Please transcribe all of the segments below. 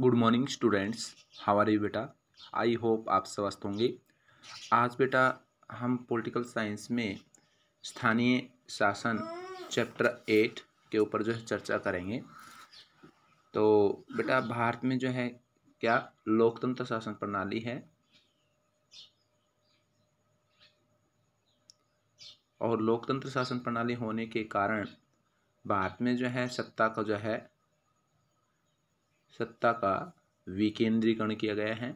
good morning students हमारे बेटा I hope आप स्वस्थ होंगे आज बेटा हम पॉलिटिकल साइंस में स्थानीय शासन चैप्टर एट के ऊपर जो है चर्चा करेंगे तो बेटा भारत में जो है क्या लोकतंत्र शासन प्रणाली है और लोकतंत्र शासन प्रणाली होने के कारण भारत में जो है सत्ता का जो है सत्ता का विकेंद्रीकरण किया गया है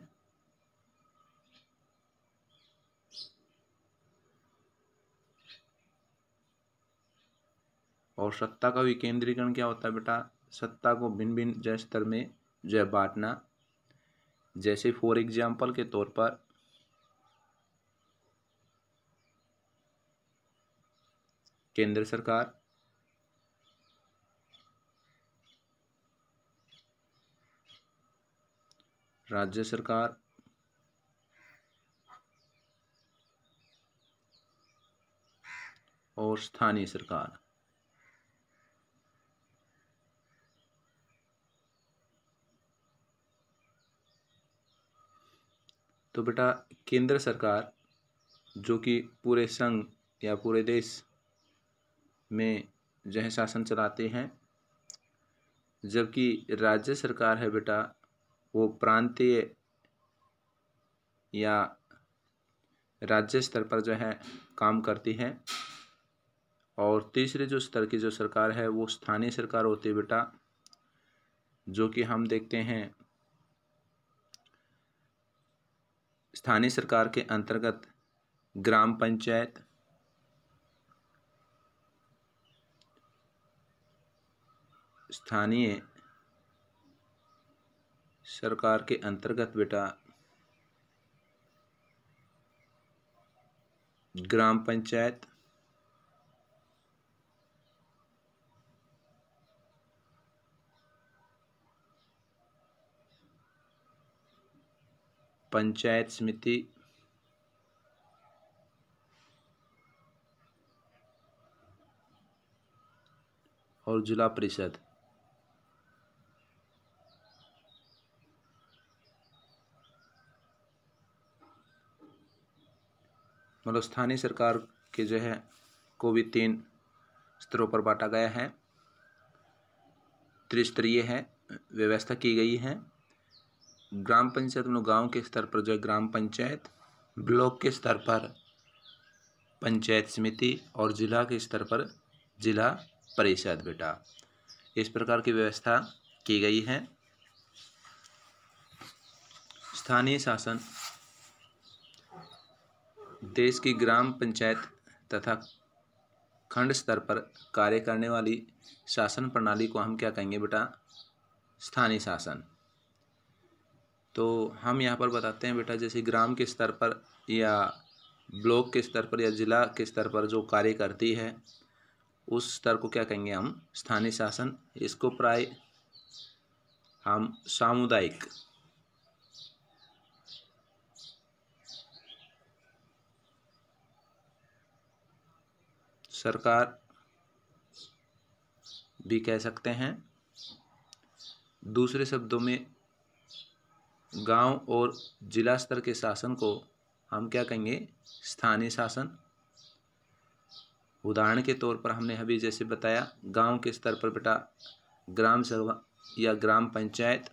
और सत्ता का विकेंद्रीकरण क्या होता है बेटा सत्ता को भिन्न भिन्न जय स्तर में जो है बांटना जैसे फॉर एग्जाम्पल के तौर पर केंद्र सरकार राज्य सरकार और स्थानीय सरकार तो बेटा केंद्र सरकार जो कि पूरे संघ या पूरे देश में जो शासन चलाते हैं जबकि राज्य सरकार है बेटा वो प्रांतीय या राज्य स्तर पर जो है काम करती है और तीसरे जो स्तर की जो सरकार है वो स्थानीय सरकार होती है बेटा जो कि हम देखते हैं स्थानीय सरकार के अंतर्गत ग्राम पंचायत स्थानीय सरकार के अंतर्गत बेटा ग्राम पंचायत पंचायत समिति और जिला परिषद मतलब स्थानीय सरकार के जो है को भी तीन स्तरों पर बांटा गया है त्रिस्तरीय है व्यवस्था की गई है ग्राम पंचायत मतलब गांव के स्तर पर जो है ग्राम पंचायत ब्लॉक के स्तर पर पंचायत समिति और जिला के स्तर पर जिला परिषद बेटा इस प्रकार की व्यवस्था की गई है स्थानीय शासन देश की ग्राम पंचायत तथा खंड स्तर पर कार्य करने वाली शासन प्रणाली को हम क्या कहेंगे बेटा स्थानीय शासन तो हम यहाँ पर बताते हैं बेटा जैसे ग्राम के स्तर पर या ब्लॉक के स्तर पर या ज़िला के स्तर पर जो कार्य करती है उस स्तर को क्या कहेंगे हम स्थानीय शासन इसको प्राय हम सामुदायिक सरकार भी कह सकते हैं दूसरे शब्दों में गांव और जिला स्तर के शासन को हम क्या कहेंगे स्थानीय शासन उदाहरण के तौर पर हमने अभी जैसे बताया गांव के स्तर पर बेटा ग्राम सभा या ग्राम पंचायत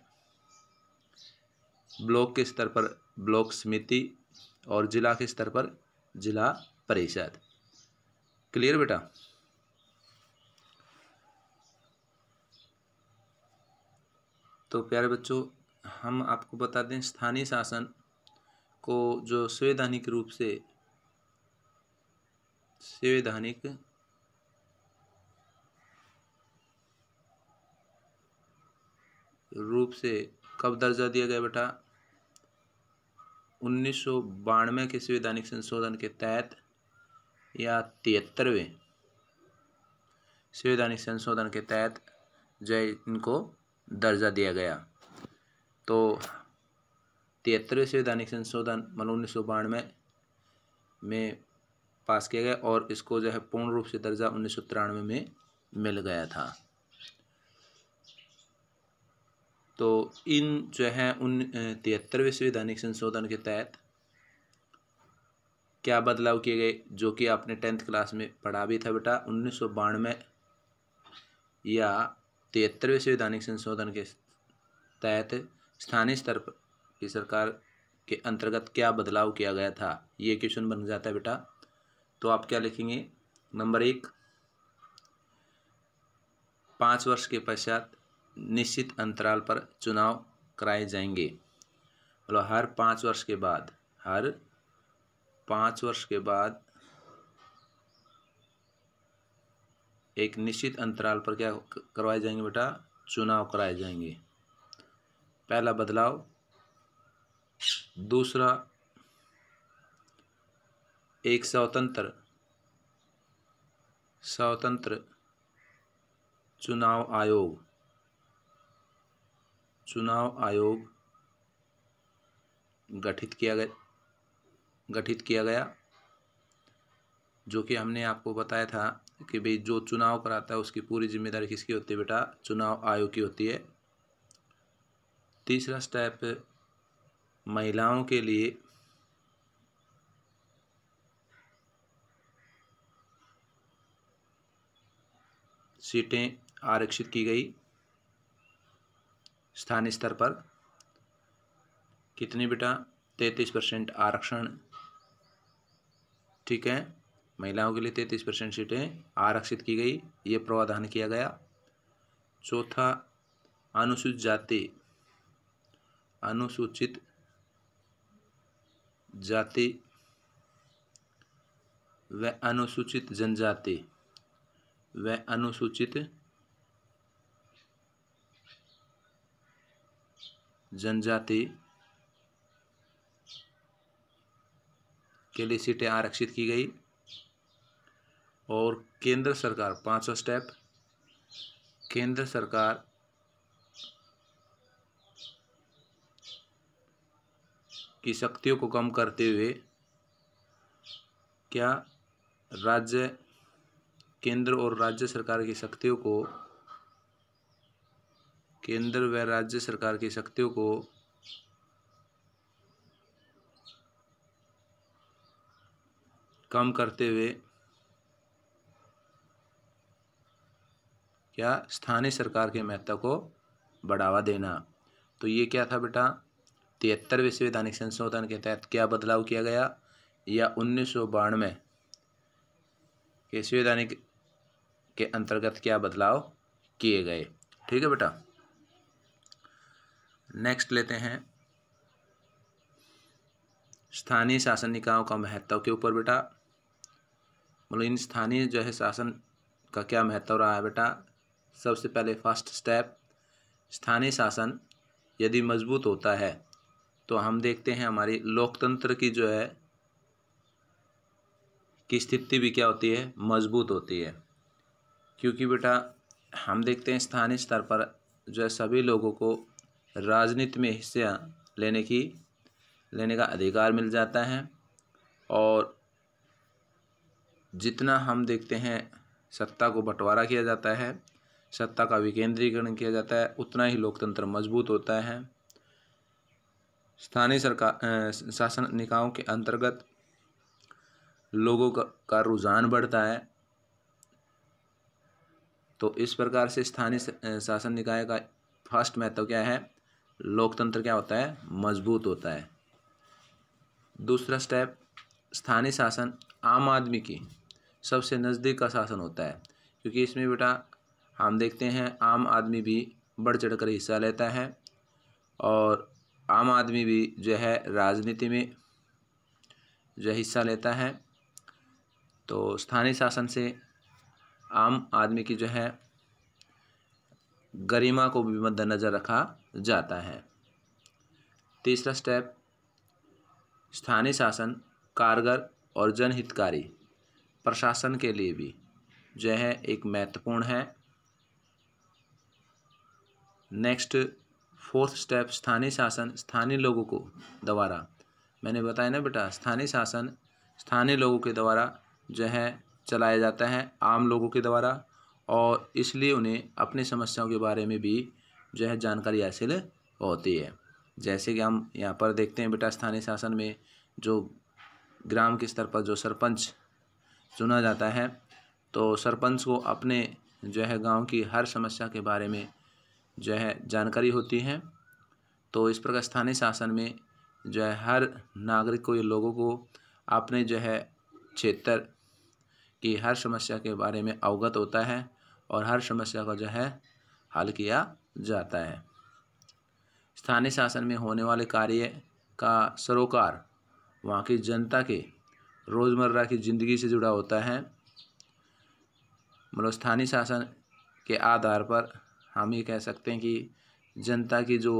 ब्लॉक के स्तर पर ब्लॉक समिति और जिला के स्तर पर जिला परिषद क्लियर बेटा तो प्यारे बच्चों हम आपको बता दें स्थानीय शासन को जो संवैधानिक रूप से संवैधानिक रूप से कब दर्जा दिया गया बेटा उन्नीस सौ बानवे के संवैधानिक संशोधन के तहत या तिहत्तरवें संवैधानिक संशोधन के तहत जो है इनको दर्जा दिया गया तो तिहत्तरवें संवैधानिक संशोधन मन उन्नीस सौ बानवे में पास किया गया और इसको जो है पूर्ण रूप से दर्जा उन्नीस सौ तिरानवे में मिल गया था तो इन जो है उन तिहत्तरवें संवैधानिक संशोधन के तहत क्या बदलाव किए गए जो कि आपने टेंथ क्लास में पढ़ा भी था बेटा उन्नीस सौ बानवे या तिहत्तरवें संवैधानिक संशोधन के तहत स्थानीय स्तर पर की सरकार के अंतर्गत क्या बदलाव किया गया था ये क्वेश्चन बन जाता है बेटा तो आप क्या लिखेंगे नंबर एक पाँच वर्ष के पश्चात निश्चित अंतराल पर चुनाव कराए जाएंगे मतलब हर पाँच वर्ष के बाद हर पाँच वर्ष के बाद एक निश्चित अंतराल पर क्या करवाए जाएंगे बेटा चुनाव कराए जाएंगे पहला बदलाव दूसरा एक स्वतंत्र स्वतंत्र चुनाव आयोग चुनाव आयोग गठित किया गया गठित किया गया जो कि हमने आपको बताया था कि भाई जो चुनाव कराता है उसकी पूरी जिम्मेदारी किसकी होती है बेटा चुनाव आयोग की होती है तीसरा स्टेप महिलाओं के लिए सीटें आरक्षित की गई स्थानीय स्तर पर कितनी बेटा तैंतीस परसेंट आरक्षण ठीक है महिलाओं के लिए तैंतीस परसेंट सीटें आरक्षित की गई ये प्रावधान किया गया चौथा अनुसूचित जाति अनुसूचित जाति व अनुसूचित जनजाति व अनुसूचित जनजाति के लिए सीटें आरक्षित की गई और केंद्र सरकार पाँचवा स्टेप केंद्र सरकार की शक्तियों को कम करते हुए क्या राज्य केंद्र और राज्य सरकार की शक्तियों को केंद्र व राज्य सरकार की शक्तियों को कम करते हुए क्या स्थानीय सरकार के महत्व को बढ़ावा देना तो ये क्या था बेटा तिहत्तरवें संवैधानिक संशोधन के तहत क्या बदलाव किया गया या उन्नीस सौ बानवे के संवैधानिक के अंतर्गत क्या बदलाव किए गए ठीक है बेटा नेक्स्ट लेते हैं स्थानीय शासन निकायों का महत्व के ऊपर बेटा मतलब इन स्थानीय जो है शासन का क्या महत्व रहा है बेटा सबसे पहले फर्स्ट स्टेप स्थानीय शासन यदि मजबूत होता है तो हम देखते हैं हमारी लोकतंत्र की जो है की स्थिति भी क्या होती है मजबूत होती है क्योंकि बेटा हम देखते हैं स्थानीय स्तर पर जो है सभी लोगों को राजनीति में हिस्सा लेने की लेने का अधिकार मिल जाता है और जितना हम देखते हैं सत्ता को बंटवारा किया जाता है सत्ता का विकेंद्रीकरण किया जाता है उतना ही लोकतंत्र मजबूत होता है स्थानीय सरकार शासन निकायों के अंतर्गत लोगों का, का रुझान बढ़ता है तो इस प्रकार से स्थानीय शासन निकाय का फर्स्ट महत्व क्या है लोकतंत्र क्या होता है मजबूत होता है दूसरा स्टेप स्थानीय शासन आम आदमी की सबसे नज़दीक का शासन होता है क्योंकि इसमें बेटा हम देखते हैं आम आदमी भी बढ़ चढ़ कर हिस्सा लेता है और आम आदमी भी जो है राजनीति में जो हिस्सा लेता है तो स्थानीय शासन से आम आदमी की जो है गरिमा को भी मद्देनज़र रखा जाता है तीसरा स्टेप स्थानीय शासन कारगर और जनहितकारी प्रशासन के लिए भी जो है एक महत्वपूर्ण है नेक्स्ट फोर्थ स्टेप स्थानीय शासन स्थानीय लोगों को द्वारा मैंने बताया ना बेटा स्थानीय शासन स्थानीय लोगों के द्वारा जो है चलाया जाता है आम लोगों के द्वारा और इसलिए उन्हें अपनी समस्याओं के बारे में भी जो है जानकारी हासिल होती है जैसे कि हम यहाँ पर देखते हैं बेटा स्थानीय शासन में जो ग्राम के स्तर पर जो सरपंच चुना जाता है तो सरपंच को अपने जो है गांव की हर समस्या के बारे में जो है जानकारी होती है तो इस प्रकार स्थानीय शासन में जो है हर नागरिक को या लोगों को अपने जो है क्षेत्र की हर समस्या के बारे में अवगत होता है और हर समस्या का जो है हल किया जाता है स्थानीय शासन में होने वाले कार्य का सरोकार वहाँ की जनता के रोज़मर्रा की ज़िंदगी से जुड़ा होता है मतलब स्थानीय शासन के आधार पर हम ये कह सकते हैं कि जनता की जो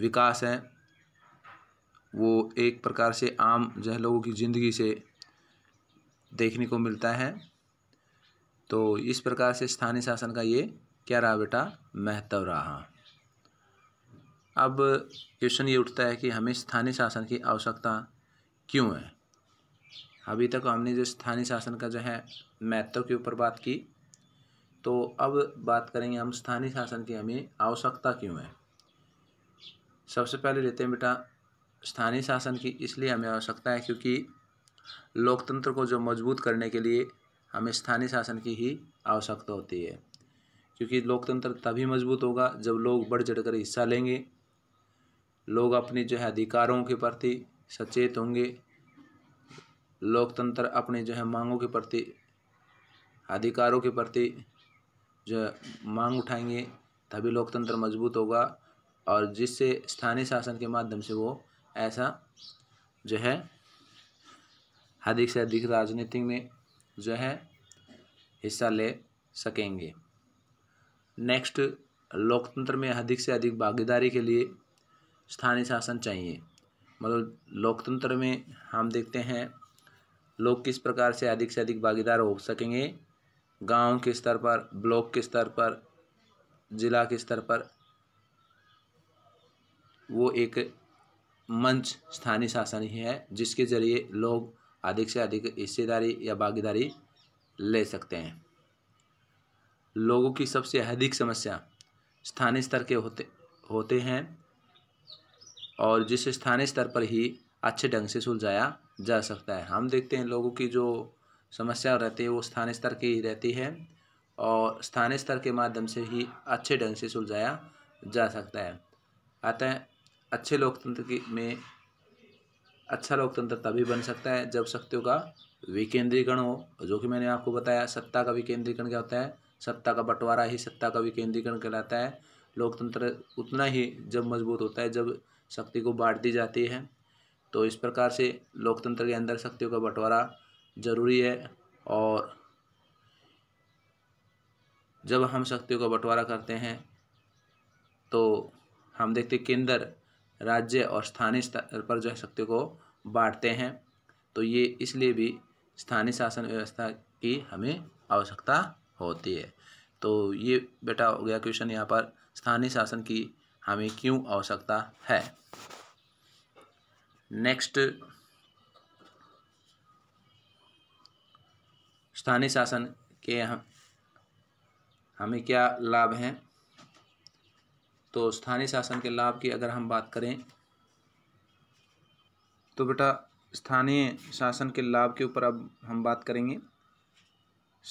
विकास है वो एक प्रकार से आम जह लोगों की ज़िंदगी से देखने को मिलता है तो इस प्रकार से स्थानीय शासन का ये क्या रहा बेटा महत्व रहा अब क्वेश्चन ये उठता है कि हमें स्थानीय शासन की आवश्यकता क्यों है अभी तक हमने जो स्थानीय शासन का जो है महत्व के ऊपर बात की तो अब बात करेंगे हम स्थानीय शासन की हमें आवश्यकता क्यों है सबसे पहले लेते हैं बेटा स्थानीय शासन की इसलिए हमें आवश्यकता है क्योंकि लोकतंत्र को जो मजबूत करने के लिए हमें स्थानीय शासन की ही आवश्यकता होती है क्योंकि लोकतंत्र तभी मजबूत होगा जब लोग बढ़ चढ़ कर हिस्सा लेंगे लोग अपनी जो है अधिकारों के प्रति सचेत होंगे लोकतंत्र अपने जो है मांगों के प्रति अधिकारों के प्रति जो मांग उठाएंगे तभी लोकतंत्र मजबूत होगा और जिससे स्थानीय शासन के माध्यम से वो ऐसा जो है अधिक से अधिक राजनीति में जो है हिस्सा ले सकेंगे नेक्स्ट लोकतंत्र में अधिक से अधिक भागीदारी के लिए स्थानीय शासन चाहिए मतलब लोकतंत्र में हम देखते हैं लोग किस प्रकार से अधिक से अधिक भागीदार हो सकेंगे गांव के स्तर पर ब्लॉक के स्तर पर जिला के स्तर पर वो एक मंच स्थानीय शासन ही है जिसके जरिए लोग अधिक से अधिक हिस्सेदारी या भागीदारी ले सकते हैं लोगों की सबसे अधिक समस्या स्थानीय स्तर के होते होते हैं और जिस स्थानीय स्तर पर ही अच्छे ढंग से सुलझाया जा सकता है हम देखते हैं लोगों की जो समस्या रहती है वो स्थानीय स्तर की ही रहती है और स्थानीय स्तर के माध्यम से ही अच्छे ढंग से सुलझाया जा सकता है अतः अच्छे लोकतंत्र की में अच्छा लोकतंत्र तभी बन सकता है जब शक्तियों का विकेंद्रीकरण हो जो कि मैंने आपको बताया सत्ता का विकेंद्रीकरण क्या होता है सत्ता का बंटवारा ही सत्ता का विकेंद्रीकरण कहलाता है लोकतंत्र उतना ही जब मजबूत होता है जब शक्ति को बांट दी जाती है तो इस प्रकार से लोकतंत्र के अंदर शक्तियों का बंटवारा जरूरी है और जब हम शक्तियों का बंटवारा करते हैं तो हम देखते केंद्र राज्य और स्थानीय स्तर पर जो है शक्तियों को बांटते हैं तो ये इसलिए भी स्थानीय शासन व्यवस्था की हमें आवश्यकता होती है तो ये बेटा हो गया क्वेश्चन यहाँ पर स्थानीय शासन की हमें क्यों आवश्यकता है नेक्स्ट स्थानीय शासन के हम हमें क्या लाभ हैं तो स्थानीय शासन के लाभ की अगर हम बात करें तो बेटा स्थानीय शासन के लाभ के ऊपर अब हम बात करेंगे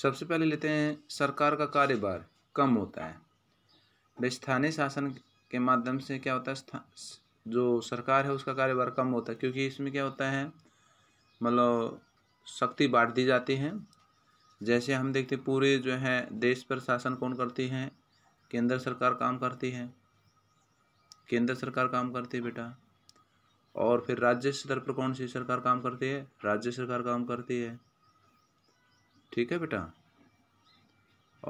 सबसे पहले लेते हैं सरकार का कार्यभार कम होता है भाई स्थानीय शासन के माध्यम से क्या होता है जो सरकार है उसका कार्यभार कम होता है क्योंकि इसमें क्या होता है मतलब शक्ति बांट दी जाती है जैसे हम देखते पूरे जो है देश पर शासन कौन करती है केंद्र सरकार काम करती है केंद्र सरकार काम करती है बेटा और फिर राज्य स्तर पर कौन सी सरकार काम करती है राज्य सरकार काम करती है ठीक है बेटा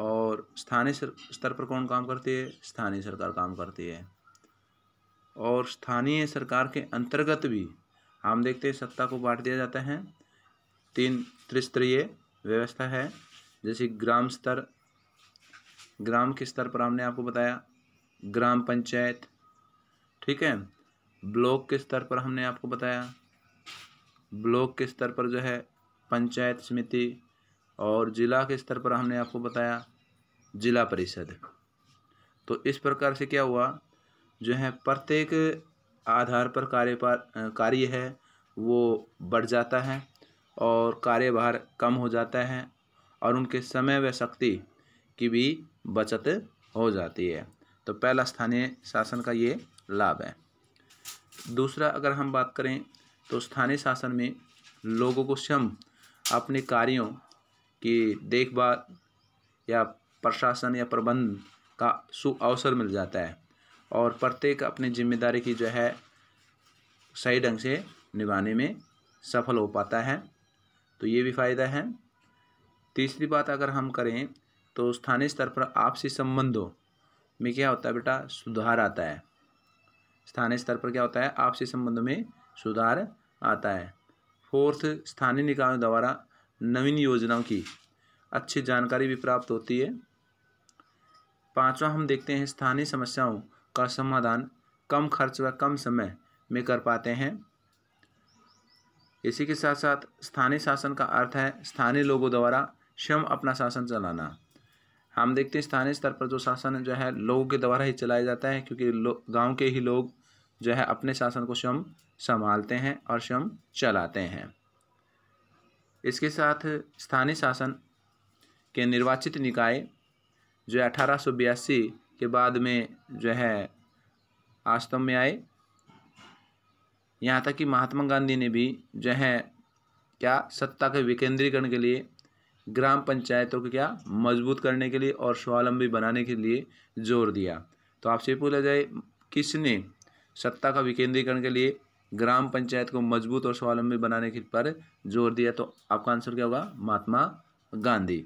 और स्थानीय स्तर पर कौन काम करती है स्थानीय सरकार काम करती है और स्थानीय सरकार के अंतर्गत भी हम देखते हैं सत्ता को बांट दिया जाता है तीन त्रिस्तरीय व्यवस्था है जैसे ग्राम स्तर ग्राम के स्तर पर हमने आपको बताया ग्राम पंचायत ठीक है ब्लॉक के स्तर पर हमने आपको बताया ब्लॉक के स्तर पर जो है पंचायत समिति और ज़िला के स्तर पर हमने आपको बताया ज़िला परिषद तो इस प्रकार से क्या हुआ जो है प्रत्येक आधार पर कार्य कार्य है वो बढ़ जाता है और कार्यभार कम हो जाता है और उनके समय व शक्ति की भी बचत हो जाती है तो पहला स्थानीय शासन का ये लाभ है दूसरा अगर हम बात करें तो स्थानीय शासन में लोगों को स्वयं अपने कार्यों की देखभाल या प्रशासन या प्रबंध का सुअवसर मिल जाता है और प्रत्येक अपनी जिम्मेदारी की जो है सही ढंग से निभाने में सफल हो पाता है तो ये भी फ़ायदा है तीसरी बात अगर हम करें तो स्थानीय स्तर पर आपसी संबंधों में क्या होता है बेटा सुधार आता है स्थानीय स्तर पर क्या होता है आपसी संबंधों में सुधार आता है फोर्थ स्थानीय निकायों द्वारा नवीन योजनाओं की अच्छी जानकारी भी प्राप्त होती है पांचवा हम देखते हैं स्थानीय समस्याओं का समाधान कम खर्च व कम समय में कर पाते हैं इसी के साथ साथ स्थानीय शासन का अर्थ है स्थानीय लोगों द्वारा स्वयं अपना शासन चलाना हम देखते हैं स्थानीय स्तर पर जो शासन जो है लोगों के द्वारा ही चलाया जाता है क्योंकि गांव के ही लोग जो है अपने शासन को स्वयं संभालते हैं और स्वयं चलाते हैं इसके साथ स्थानीय शासन के निर्वाचित निकाय जो अठारह सौ बयासी के बाद में जो है आस्तव में आए यहाँ तक कि महात्मा गांधी ने भी जो है क्या सत्ता के विकेंद्रीकरण के लिए ग्राम पंचायतों को क्या मजबूत करने के लिए और स्वावलंबी बनाने के लिए जोर दिया तो आपसे पूछा जाए किसने सत्ता का विकेंद्रीकरण के लिए ग्राम पंचायत को मजबूत और स्वावलंबी बनाने के पर जोर दिया तो आपका आंसर क्या होगा महात्मा गांधी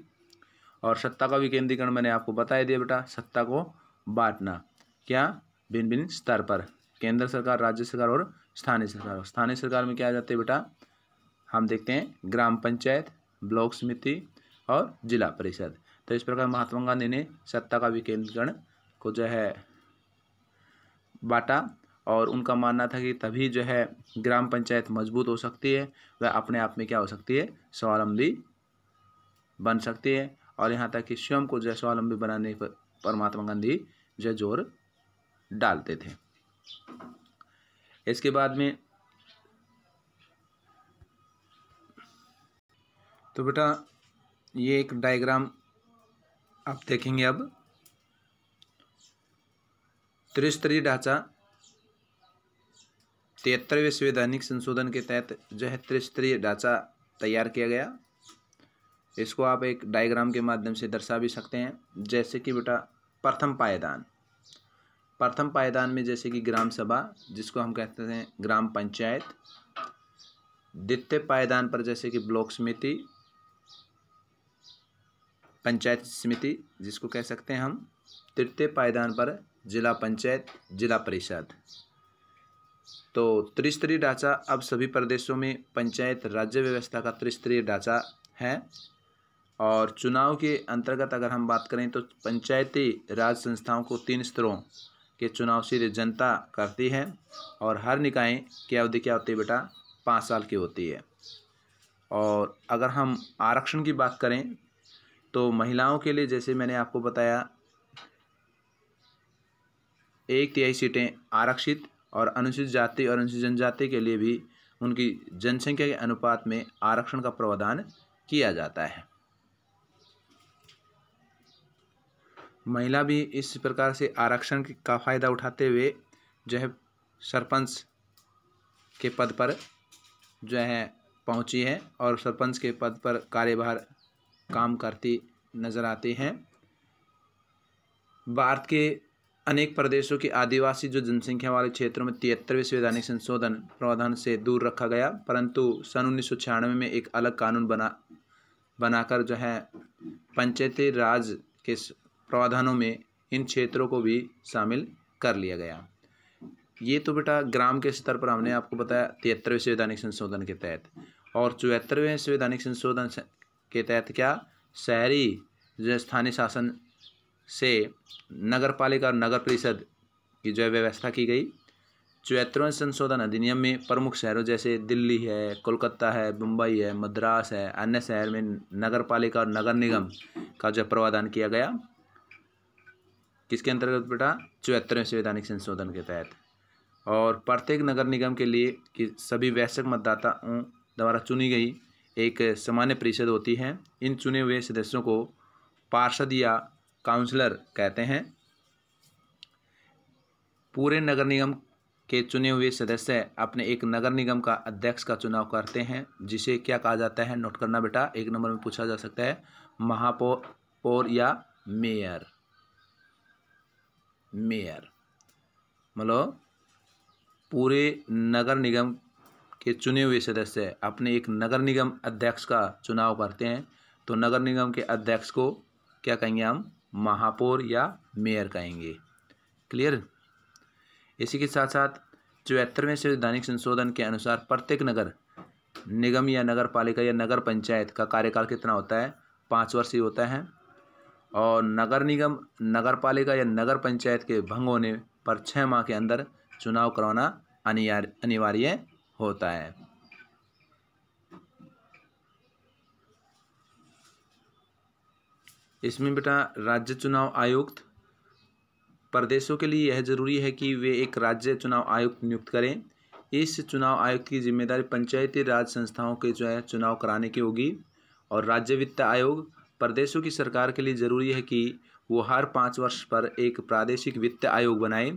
और सत्ता का विकेंद्रीकरण मैंने आपको बताया दिया बेटा सत्ता को बांटना क्या भिन्न भिन्न स्तर पर केंद्र सरकार राज्य सरकार और स्थानीय सरकार स्थानीय सरकार में क्या आ जाते हैं बेटा हम देखते हैं ग्राम पंचायत ब्लॉक समिति और जिला परिषद तो इस प्रकार महात्मा गांधी ने सत्ता का विकेंद्रीकरण को जो है बांटा और उनका मानना था कि तभी जो है ग्राम पंचायत मजबूत हो सकती है वह अपने आप में क्या हो सकती है स्वावलंबी बन सकती है और यहाँ तक कि स्वयं को जो है स्वावलंबी बनाने पर परमात्मा गांधी जो जोर डालते थे इसके बाद में तो बेटा ये एक डायग्राम आप देखेंगे अब त्रिस्तरीय ढांचा तिहत्तरवें संवैधानिक संशोधन के तहत जो है त्रिस्तरीय ढांचा तैयार किया गया इसको आप एक डायग्राम के माध्यम से दर्शा भी सकते हैं जैसे कि बेटा प्रथम पायदान प्रथम पायदान में जैसे कि ग्राम सभा जिसको हम कहते हैं ग्राम पंचायत द्वितीय पायदान पर जैसे कि ब्लॉक समिति पंचायत समिति जिसको कह सकते हैं हम तृतीय पायदान पर जिला पंचायत जिला परिषद तो त्रिस्तरीय ढांचा अब सभी प्रदेशों में पंचायत राज्य व्यवस्था का त्रिस्तरीय ढांचा है और चुनाव के अंतर्गत अगर हम बात करें तो पंचायती राज संस्थाओं को तीन स्तरों के चुनाव सीधे जनता करती है और हर निकाय की अवधि क्या होती है बेटा पाँच साल की होती है और अगर हम आरक्षण की बात करें तो महिलाओं के लिए जैसे मैंने आपको बताया एक तिहाई सीटें आरक्षित और अनुसूचित जाति और अनुसूचित जनजाति के लिए भी उनकी जनसंख्या के अनुपात में आरक्षण का प्रावधान किया जाता है महिला भी इस प्रकार से आरक्षण का फ़ायदा उठाते हुए जो है सरपंच के पद पर जो है पहुंची है और सरपंच के पद पर कार्यभार काम करती नज़र आती हैं भारत के अनेक प्रदेशों की आदिवासी जो जनसंख्या वाले क्षेत्रों में तिहत्तरवें संवैधानिक संशोधन प्रावधान से दूर रखा गया परंतु सन उन्नीस में एक अलग कानून बना बनाकर जो है पंचायती राज के प्रावधानों में इन क्षेत्रों को भी शामिल कर लिया गया ये तो बेटा ग्राम के स्तर पर हमने आपको बताया तिहत्तरवें संवैधानिक संशोधन के तहत और चौहत्तरवें संवैधानिक संशोधन के तहत क्या शहरी जो स्थानीय शासन से नगर पालिका और नगर परिषद की जो है व्यवस्था की गई चौहत्तरवें संशोधन अधिनियम में प्रमुख शहरों जैसे दिल्ली है कोलकाता है मुंबई है मद्रास है अन्य शहर में नगर पालिका और नगर निगम का जो प्रावधान किया गया किसके अंतर्गत बेटा चौहत्तरवें संवैधानिक संशोधन के तहत और प्रत्येक नगर निगम के लिए कि सभी वैश्विक मतदाताओं द्वारा चुनी गई एक सामान्य परिषद होती है इन चुने हुए सदस्यों को पार्षद या काउंसलर कहते हैं पूरे नगर निगम के चुने हुए सदस्य अपने एक नगर निगम का अध्यक्ष का चुनाव करते हैं जिसे क्या कहा जाता है नोट करना बेटा एक नंबर में पूछा जा सकता है महापौर या मेयर मेयर मतलब पूरे नगर निगम के चुने हुए सदस्य अपने एक नगर निगम अध्यक्ष का चुनाव करते हैं तो नगर निगम के अध्यक्ष को क्या कहेंगे हम महापौर या मेयर कहेंगे क्लियर इसी के साथ साथ चौहत्तरवें संवैधानिक संशोधन के अनुसार प्रत्येक नगर निगम या नगर पालिका या नगर पंचायत का कार्यकाल कितना होता है पाँच वर्ष ही होता है और नगर निगम नगर पालिका या नगर पंचायत के भंग होने पर छः माह के अंदर चुनाव करवाना अनिवार्य होता है इसमें बेटा राज्य चुनाव आयुक्त प्रदेशों के लिए यह जरूरी है कि वे एक राज्य चुनाव आयुक्त नियुक्त करें इस चुनाव आयुक्त की जिम्मेदारी पंचायती राज संस्थाओं के जो है चुनाव कराने की होगी और राज्य वित्त आयोग प्रदेशों की सरकार के लिए ज़रूरी है कि वो हर पाँच वर्ष पर एक प्रादेशिक वित्त आयोग बनाए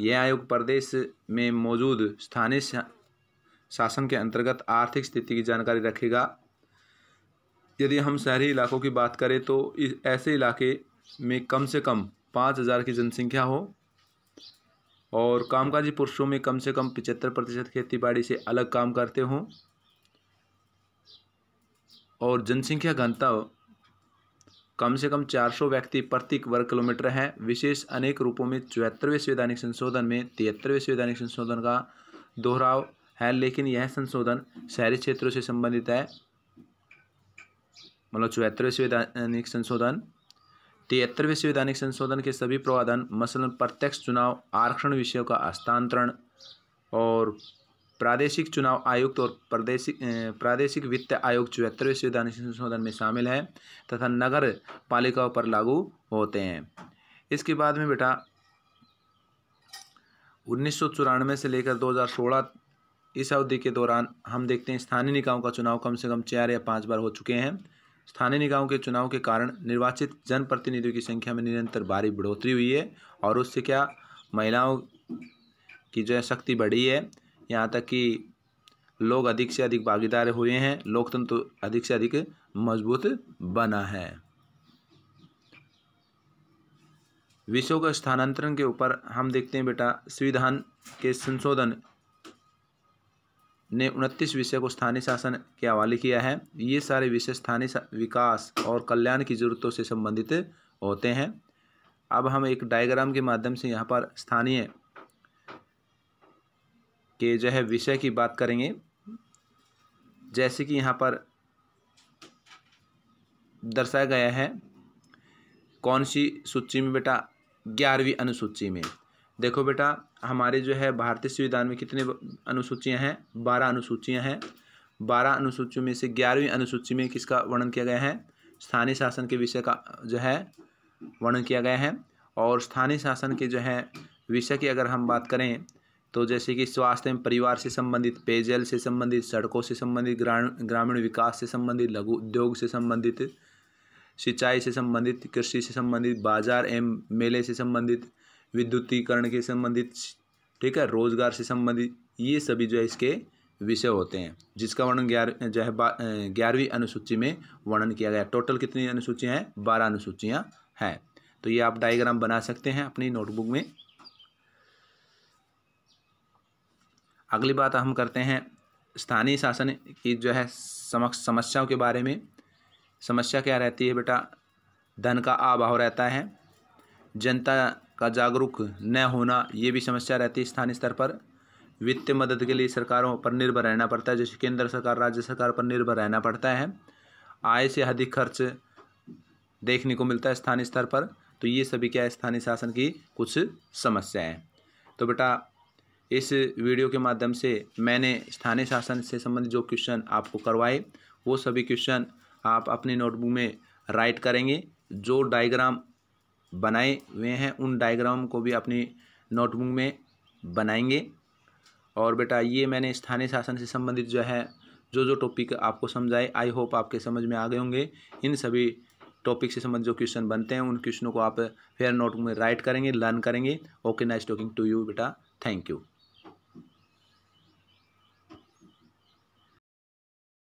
यह आयोग प्रदेश में मौजूद स्थानीय शासन के अंतर्गत आर्थिक स्थिति की जानकारी रखेगा यदि हम शहरी इलाकों की बात करें तो ऐसे इलाके में कम से कम पाँच हज़ार की जनसंख्या हो और कामकाजी पुरुषों में कम से कम पिचहत्तर प्रतिशत खेती बाड़ी से अलग काम करते हों और जनसंख्या घनता कम से कम 400 व्यक्ति प्रति वर्ग किलोमीटर हैं विशेष अनेक रूपों में चौहत्तरवें संवैधानिक संशोधन में तिहत्तरवें संवैधानिक संशोधन का दोहराव है लेकिन यह संशोधन शहरी क्षेत्रों से संबंधित है मतलब चौहत्तरवें संवैधानिक संशोधन तिहत्तरवें संवैधानिक संशोधन के सभी प्रावधान मसलन प्रत्यक्ष चुनाव आरक्षण विषयों का हस्तांतरण और प्रादेशिक चुनाव आयुक्त और प्रादेशिक प्रादेशिक वित्त आयोग चौहत्तरवें संवैधानिक संशोधन में शामिल है तथा नगर पालिकाओं पर लागू होते हैं इसके बाद में बेटा उन्नीस से लेकर 2016 इस अवधि के दौरान हम देखते हैं स्थानीय निकायों का चुनाव कम से कम चार या पाँच बार हो चुके हैं स्थानीय निकायों के चुनाव के कारण निर्वाचित जनप्रतिनिधियों की संख्या में निरंतर भारी बढ़ोतरी हुई है और उससे क्या महिलाओं की जो है शक्ति बढ़ी है यहाँ तक कि लोग अधिक से अधिक भागीदार हुए हैं लोकतंत्र तो अधिक से अधिक मजबूत बना है विषयों का स्थानांतरण के ऊपर हम देखते हैं बेटा संविधान के संशोधन ने उनतीस विषय को स्थानीय शासन के हवाले किया है ये सारे विषय स्थानीय विकास और कल्याण की जरूरतों से संबंधित होते हैं अब हम एक डायग्राम के माध्यम से यहाँ पर स्थानीय के जो है विषय की बात करेंगे जैसे कि यहाँ पर दर्शाया गया है कौन सी सूची में बेटा ग्यारहवीं अनुसूची में देखो बेटा हमारे जो है भारतीय संविधान में कितने अनुसूचियाँ हैं बारह अनुसूचियाँ हैं बारह अनुसूचियों में से ग्यारहवीं अनुसूची में किसका वर्णन किया गया है स्थानीय शासन के विषय का जो है वर्णन किया गया है और स्थानीय शासन के जो है विषय की अगर हम बात करें तो जैसे कि स्वास्थ्य एवं परिवार से संबंधित पेयजल से संबंधित सड़कों से संबंधित ग्रामीण विकास से संबंधित लघु उद्योग से संबंधित सिंचाई से संबंधित कृषि से संबंधित बाजार एवं मेले से संबंधित विद्युतीकरण के संबंधित ठीक है रोजगार से संबंधित ये सभी जो है इसके विषय होते हैं जिसका वर्णन ग्यारह जो है ग्यारहवीं अनुसूची में वर्णन किया गया टोटल कितनी अनुसूचियाँ हैं बारह अनुसूचियाँ हैं तो ये आप डायग्राम बना सकते हैं अपनी नोटबुक में अगली बात हम करते हैं स्थानीय शासन की जो है समक्ष समस्याओं के बारे में समस्या क्या रहती है बेटा धन का अभाव रहता है जनता का जागरूक न होना ये भी समस्या रहती है स्थानीय स्तर पर वित्त मदद के लिए सरकारों पर निर्भर रहना पड़ता है जैसे केंद्र सरकार राज्य सरकार पर निर्भर रहना पड़ता है आय से अधिक खर्च देखने को मिलता है स्थानीय स्तर पर तो ये सभी क्या है स्थानीय शासन की कुछ समस्या है तो बेटा इस वीडियो के माध्यम से मैंने स्थानीय शासन से संबंधित जो क्वेश्चन आपको करवाए वो सभी क्वेश्चन आप अपने नोटबुक में राइट करेंगे जो डायग्राम बनाए हुए हैं उन डायग्राम को भी अपनी नोटबुक में बनाएंगे और बेटा ये मैंने स्थानीय शासन से संबंधित जो है जो जो टॉपिक आपको समझाए आई होप आपके समझ में आ गए होंगे इन सभी टॉपिक से संबंधित जो क्वेश्चन बनते हैं उन क्वेश्चनों को आप फेयर नोटबुक में राइट करेंगे लर्न करेंगे okay nice talking to you बेटा थैंक यू